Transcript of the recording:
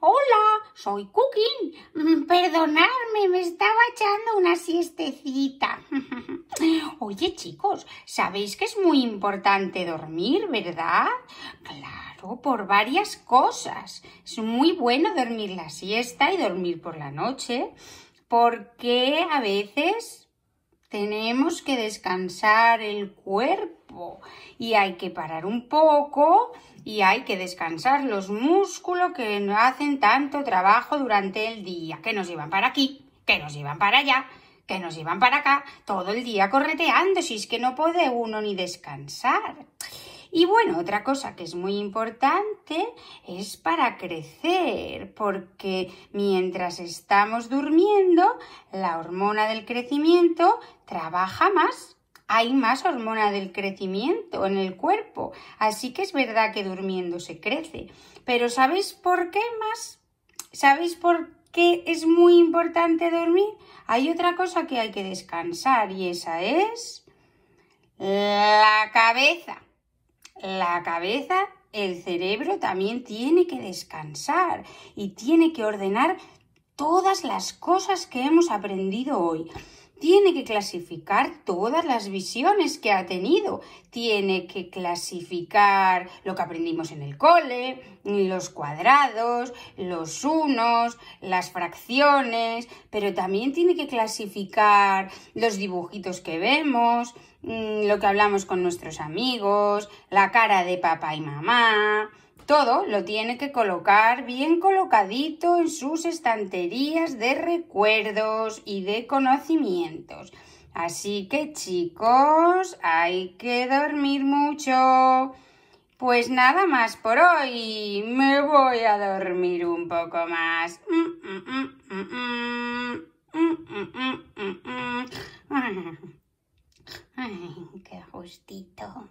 hola soy Cooking. Mm, perdonadme, me estaba echando una siestecita. Oye, chicos, sabéis que es muy importante dormir, ¿verdad? Claro por varias cosas. Es muy bueno dormir la siesta y dormir por la noche porque a veces tenemos que descansar el cuerpo y hay que parar un poco y hay que descansar los músculos que no hacen tanto trabajo durante el día, que nos llevan para aquí, que nos llevan para allá, que nos llevan para acá todo el día correteando, si es que no puede uno ni descansar. Y bueno, otra cosa que es muy importante es para crecer, porque mientras estamos durmiendo, la hormona del crecimiento trabaja más. Hay más hormona del crecimiento en el cuerpo, así que es verdad que durmiendo se crece. Pero ¿sabéis por qué más? ¿Sabéis por qué es muy importante dormir? Hay otra cosa que hay que descansar y esa es la cabeza la cabeza, el cerebro también tiene que descansar y tiene que ordenar todas las cosas que hemos aprendido hoy tiene que clasificar todas las visiones que ha tenido, tiene que clasificar lo que aprendimos en el cole, los cuadrados, los unos, las fracciones, pero también tiene que clasificar los dibujitos que vemos, mm, lo que hablamos con nuestros amigos, la cara de papá y mamá, todo lo tiene que colocar bien colocadito en sus estanterías de recuerdos y de conocimientos. Así que chicos, hay que dormir mucho. Pues nada más por hoy. Me voy a dormir un poco más. qué justito.